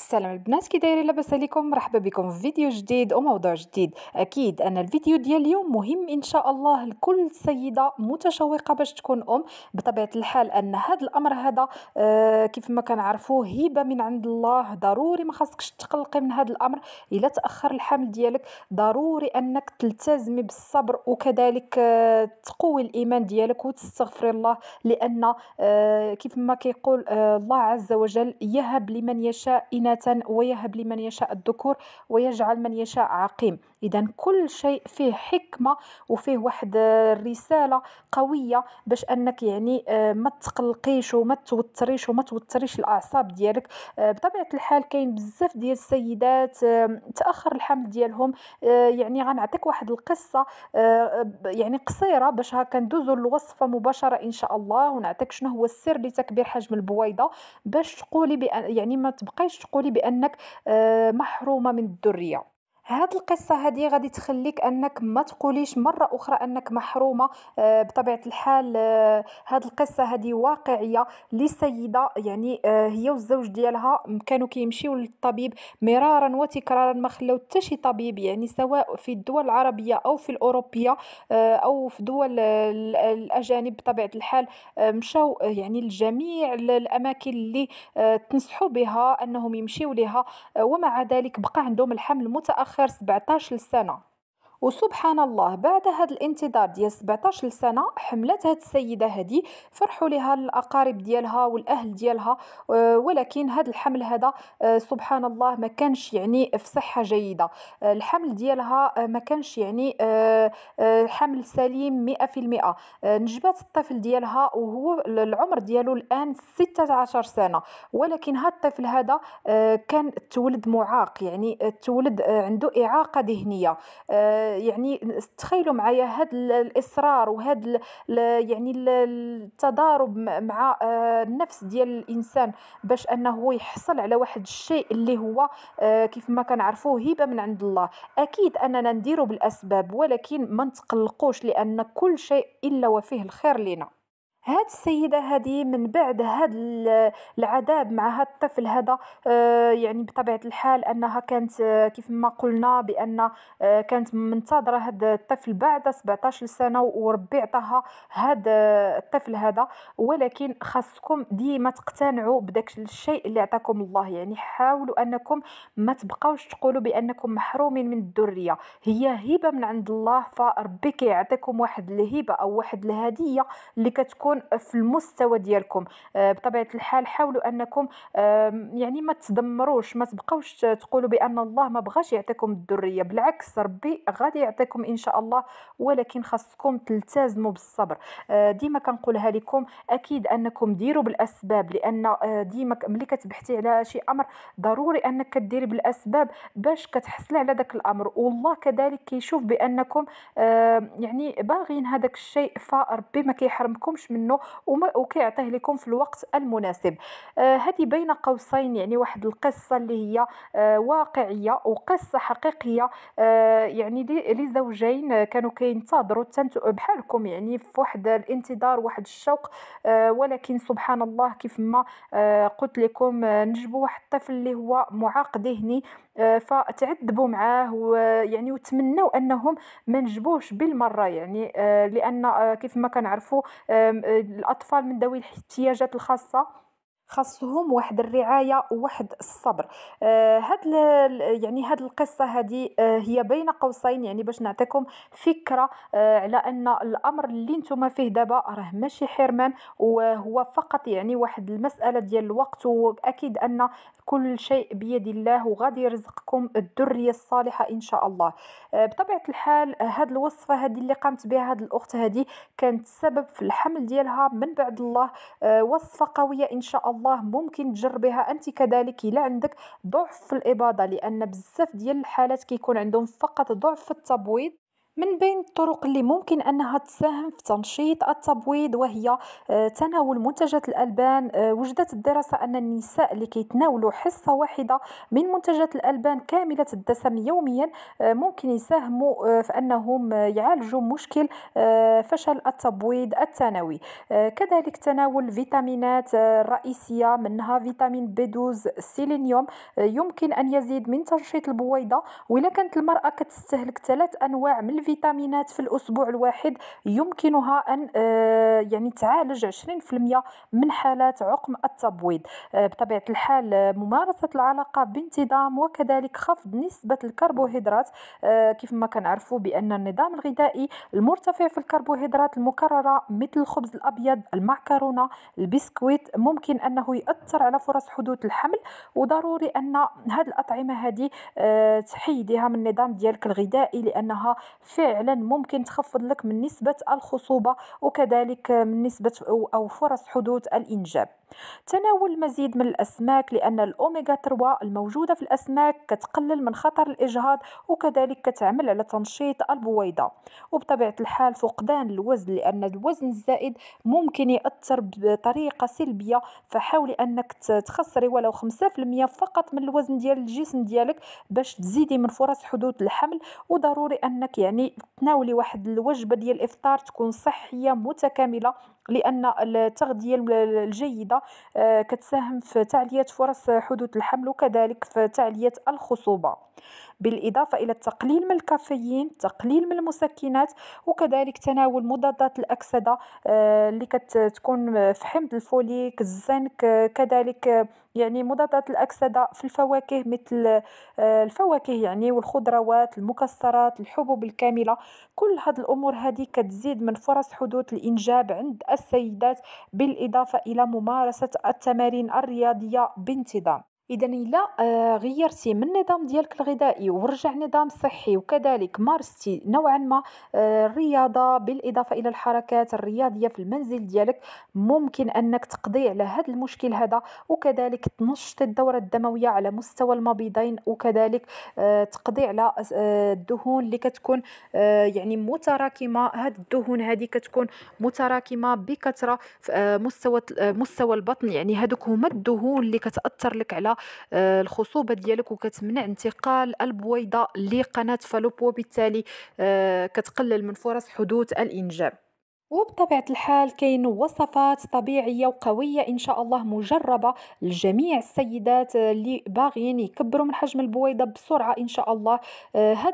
السلام البنات كي دايرين لاباس عليكم مرحبا بكم في فيديو جديد وموضوع جديد اكيد ان الفيديو ديال اليوم مهم ان شاء الله لكل سيده متشوقه باش تكون ام بطبيعه الحال ان هذا الامر هذا آه كيف ما كنعرفوه هبه من عند الله ضروري ما خاصكش تقلقي من هذا الامر الا تاخر الحمل ديالك ضروري انك تلتزمي بالصبر وكذلك آه تقوي الايمان ديالك وتستغفري الله لان آه كيف ما كيقول آه الله عز وجل يهب لمن يشاء إن إناثا ويهب لمن يشاء الذكور ويجعل من يشاء عقيم إذا كل شيء فيه حكمة وفيه واحد الرسالة آه، قوية باش أنك يعني آه، ما تقلقيش وما توتريش وما توتريش الأعصاب ديالك آه، بطبيعة الحال كاين بزاف ديال السيدات تأخر الحمل ديالهم يعني غنعطيك واحد القصة يعني قصيرة باش هكا ندوزو للوصفة مباشرة إن شاء الله ونعطيك شنو هو السر لتكبير حجم البويضة باش تقولي بأن يعني ما تبقايش تقولي تقولي بانك آه، محرومه من الذريه هاد القصه هادي غادي تخليك انك ما تقوليش مره اخرى انك محرومه آه، بطبيعه الحال آه، هاد القصه هادي واقعيه لسيده يعني آه، هي والزوج ديالها كانوا كيمشيو للطبيب مرارا وتكرارا ما خلاو حتى شي طبيب يعني سواء في الدول العربيه او في الاوروبيه او في دول الاجانب بطبيعه الحال مشاو يعني لجميع الاماكن اللي تنصحوا بها انهم يمشيو لها ومع ذلك بقى عندهم الحمل متاخر اخر 17 سنه وسبحان الله بعد هذا الانتظار ديال 17 سنه حملت هذه السيده هذه فرحوا لها الاقارب ديالها والاهل ديالها آه، ولكن هذا الحمل هذا آه، سبحان الله ما كانش يعني في صحه جيده آه، الحمل ديالها ما كانش يعني حمل سليم 100% نجبات الطفل ديالها وهو العمر ديالو الان 16 سنه ولكن هذا الطفل هذا كان تولد معاق يعني تولد عنده اعاقه ذهنيه يعني تخيلوا معايا هذا الاصرار وهذا يعني التضارب مع آه، النفس ديال الانسان باش انه يحصل على واحد الشيء اللي هو آه، كيف ما كنعرفوه هبه من عند الله اكيد اننا نديرو بالاسباب ولكن ما نتقلقوش لان كل شيء الا وفيه الخير لنا هاد السيده هادي من بعد هاد العذاب مع هاد الطفل هذا آه، يعني بطبيعه الحال انها كانت آه، كيف ما قلنا بان آه، كانت منتظره هاد الطفل بعد 17 سنه وربي عطاها هاد الطفل هذا ولكن خاصكم ديما تقتنعوا بداك الشيء اللي عطاكم الله يعني حاولوا انكم ما تبقاوش تقولوا بانكم محرومين من الذريه هي هبه من عند الله فربي كيعطيكم واحد الهبه او واحد الهديه اللي كتكون تكون في المستوى ديالكم آه، بطبيعه الحال حاولوا انكم يعني ما تدمروش ما تبقاوش تقولوا بان الله ما بغاش يعطيكم الذريه بالعكس ربي غادي يعطيكم ان شاء الله ولكن خاصكم تلتزموا بالصبر آه، ديما كنقولها لكم اكيد انكم ديروا بالاسباب لان آه، ديما ملي كتبحثي على شي امر ضروري انك كديري بالاسباب باش كتحصلي على داك الامر والله كذلك كيشوف بانكم يعني باغيين هذاك الشيء فربي ما كيحرمكمش من منه وكيعطيه لكم في الوقت المناسب آه، هذه بين قوسين يعني واحد القصه اللي هي آه، واقعيه وقصه حقيقيه آه، يعني لزوجين كانوا كينتظروا بحالكم يعني في واحد الانتظار واحد الشوق ولكن سبحان الله كيف ما قلت لكم نجبوا واحد الطفل اللي هو معاق ذهني فتعذبوا معاه ويعني وتمنوا انهم ما نجبوش بالمره يعني لان كيف ما كنعرفوا آه، الاطفال من ذوي الاحتياجات الخاصه خاصهم واحد الرعايه وواحد الصبر آه هاد يعني هاد القصه هذه آه هي بين قوسين يعني باش نعطيكم فكره آه على ان الامر اللي نتوما فيه دابا راه ماشي حرمان وهو فقط يعني واحد المساله ديال الوقت واكيد ان كل شيء بيد الله وغادي يرزقكم الذريه الصالحه ان شاء الله آه بطبيعه الحال هاد الوصفه هذه اللي قامت بها هاد الاخت هذه كانت سبب في الحمل ديالها من بعد الله آه وصفه قويه ان شاء الله الله ممكن تجربيها انت كذلك الا عندك ضعف في الاباضه لان بزاف ديال الحالات كيكون عندهم فقط ضعف في التبويض من بين الطرق اللي ممكن أنها تساهم في تنشيط التبويض وهي آه، تناول منتجات الألبان آه، وجدت الدراسة أن النساء اللي كيتناولوا حصة واحدة من منتجات الألبان كاملة الدسم يوميا آه، ممكن يساهموا في أنهم يعالجوا مشكل فشل التبويض الثانوي كذلك تناول الفيتامينات الرئيسية منها فيتامين B12 السيلينيوم يمكن أن يزيد من تنشيط البويضة وإلا كانت المرأة كتستهلك ثلاث أنواع من الفيتامينات في الاسبوع الواحد يمكنها ان آه، يعني تعالج 20% من حالات عقم التبويض آه، بطبيعه الحال آه، ممارسه العلاقه بانتظام وكذلك خفض نسبه الكربوهيدرات كيف ما كنعرفوا بان النظام الغذائي المرتفع في الكربوهيدرات المكرره مثل الخبز الابيض المعكرونه البسكويت ممكن انه ياثر على فرص حدوث الحمل وضروري ان هذه الاطعمه هذه تحيديها من النظام ديالك الغذائي لانها فعلا ممكن تخفض لك من نسبة الخصوبة وكذلك من نسبة أو فرص حدوث الإنجاب تناول المزيد من الأسماك لأن الأوميغا 3 الموجودة في الأسماك كتقلل من خطر الإجهاض وكذلك كتعمل على تنشيط البويضة وبطبيعة الحال فقدان الوزن لأن الوزن الزائد ممكن يأثر بطريقة سلبية فحاولي أنك تخسري ولو 5% فقط من الوزن ديال الجسم ديالك باش تزيدي من فرص حدوث الحمل وضروري أنك يعني يعني تناولي واحد الوجبه ديال الافطار تكون صحيه متكامله لان التغذيه الجيده آه، كتساهم في تعليه فرص حدوث الحمل وكذلك في تعليه الخصوبه بالإضافة إلى التقليل من الكافيين التقليل من المسكنات وكذلك تناول مضادات الأكسدة آه، اللي كتكون في حمض الفوليك الزنك كذلك يعني مضادات الأكسدة في الفواكه مثل آه، الفواكه يعني والخضروات المكسرات الحبوب الكاملة كل هاد الأمور هذه كتزيد من فرص حدوث الإنجاب عند السيدات بالإضافة إلى ممارسة التمارين الرياضية بانتظام اذا الا آه، غيرتي من النظام ديالك الغذائي ورجع نظام صحي وكذلك مارستي نوعا ما آه، الرياضه بالاضافه الى الحركات الرياضيه في المنزل ديالك ممكن انك تقضي على هذا المشكل هذا وكذلك تنشط الدوره الدمويه على مستوى المبيضين وكذلك آه، تقضي على الدهون اللي كتكون يعني متراكمه هاد الدهون هذه كتكون متراكمه بكثره في مستوى مستوى البطن يعني هذوك هما الدهون اللي كتاثر لك على آه، الخصوبه ديالك وكتمنع انتقال البويضه لقناه فالوب وبالتالي آه، كتقلل من فرص حدوث الانجاب وبطبيعة الحال كاين وصفات طبيعية وقوية إن شاء الله مجربة لجميع السيدات اللي باغيين يكبروا من حجم البويضة بسرعة إن شاء الله آه، هاد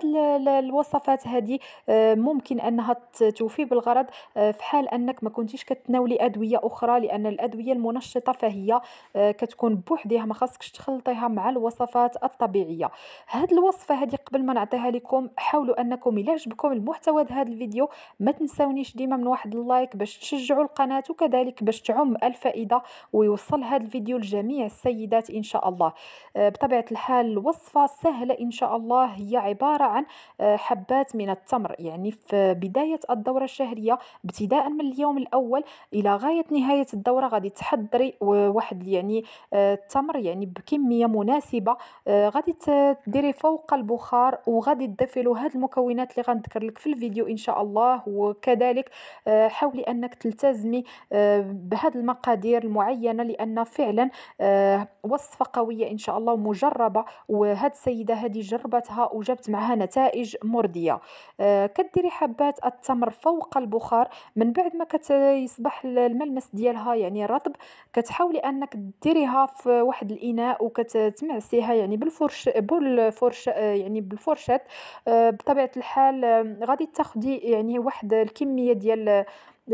الوصفات هذه آه، ممكن أنها توفي بالغرض آه، في حال أنك ما كنتيش كتناولي أدوية أخرى لأن الأدوية المنشطة فهي كتكون بوحدها ما خاصكش تخلطيها مع الوصفات الطبيعية هاد الوصفة هذه قبل ما نعطيها لكم حاولوا أنكم إلا عجبكم المحتوى هذا الفيديو ما تنسونيش ديما من واحد واحد اللايك باش تشجعوا القناه وكذلك باش تعم الفائده ويوصل هذا الفيديو لجميع السيدات ان شاء الله آه، بطبيعه الحال الوصفه سهله ان شاء الله هي عباره عن آه، حبات من التمر يعني في بدايه الدوره الشهريه ابتداء من اليوم الاول الى غايه نهايه الدوره غادي تحضري واحد يعني التمر آه، يعني بكميه مناسبه غادي ديري فوق البخار وغادي تضيفي له هاد المكونات اللي غنذكر لك في الفيديو ان شاء الله وكذلك حاولي انك تلتزمي آه، بهذه المقادير المعينه لان فعلا آه، وصفه قويه ان شاء الله ومجربه وهذه السيده هذه جربتها وجبت معها نتائج مرضيه آه، كديري حبات التمر فوق البخار من بعد ما كيصبح الملمس ديالها يعني رطب كتحاولي انك ديريها في واحد الاناء وكتمعسيها يعني بالفرش بالفرش يعني بالفرشات بطبيعه الحال غادي تاخدي يعني واحد الكميه ديال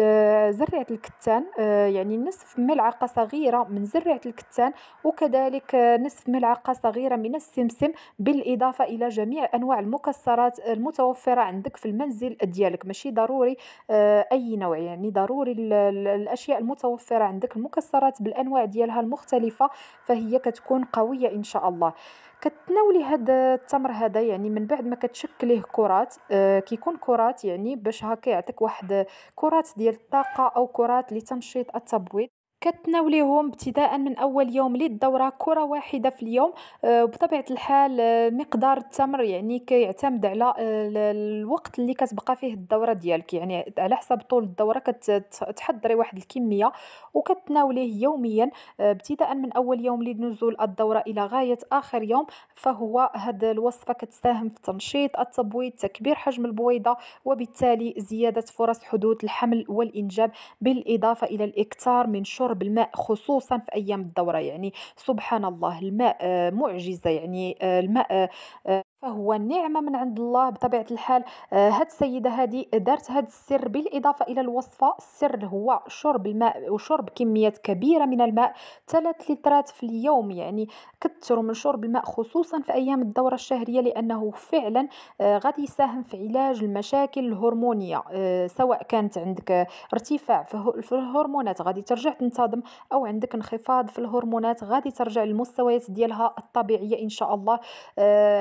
آه، زرعة الكتان آه، يعني نصف ملعقة صغيرة من زرعة الكتان وكذلك نصف ملعقة صغيرة من السمسم بالإضافة إلى جميع أنواع المكسرات المتوفرة عندك في المنزل ديالك ماشي ضروري آه، أي نوع يعني ضروري الأشياء المتوفرة عندك المكسرات بالأنواع ديالها المختلفة فهي كتكون قوية إن شاء الله كتناولي هاد التمر هذا يعني من بعد ما كتشكليه كرات آه، كيكون كرات يعني باش هكا يعطيك واحد كرات ديال الطاقه او كرات لتنشيط التبويض كتناوليهم ابتداء من اول يوم للدوره كره واحده في اليوم آه، بطبيعه الحال آه، مقدار التمر يعني كيعتمد على آه، الوقت اللي كتبقى فيه الدوره ديالك يعني على حسب طول الدوره كتحضري واحد الكميه وكتناوليه يوميا ابتداء من اول يوم لنزول الدوره الى غايه اخر يوم فهو هذه الوصفه كتساهم في تنشيط التبويض تكبير حجم البويضه وبالتالي زياده فرص حدوث الحمل والانجاب بالاضافه الى الاكثار من شرب شرب الماء خصوصا في أيام الدورة يعني سبحان الله الماء آه، معجزة يعني آه، الماء آه، فهو نعمة من عند الله بطبيعة الحال آه، هاد السيدة هادي دارت هاد السر بالإضافة إلى الوصفة السر هو شرب الماء وشرب كميات كبيرة من الماء 3 لترات في اليوم يعني كثروا من شرب الماء خصوصا في أيام الدورة الشهرية لأنه فعلا آه، غادي يساهم في علاج المشاكل الهرمونية آه، سواء كانت عندك ارتفاع في الهرمونات غادي ترجع تنتظم أو عندك انخفاض في الهرمونات غادي ترجع المستويات ديالها الطبيعية إن شاء الله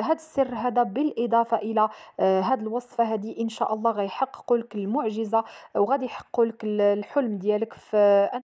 هاد السر السر هذا بالاضافه الى آه، هذه الوصفه هذه ان شاء الله غيحققوا لك المعجزه وغادي يحققوا لك الحلم ديالك في آه،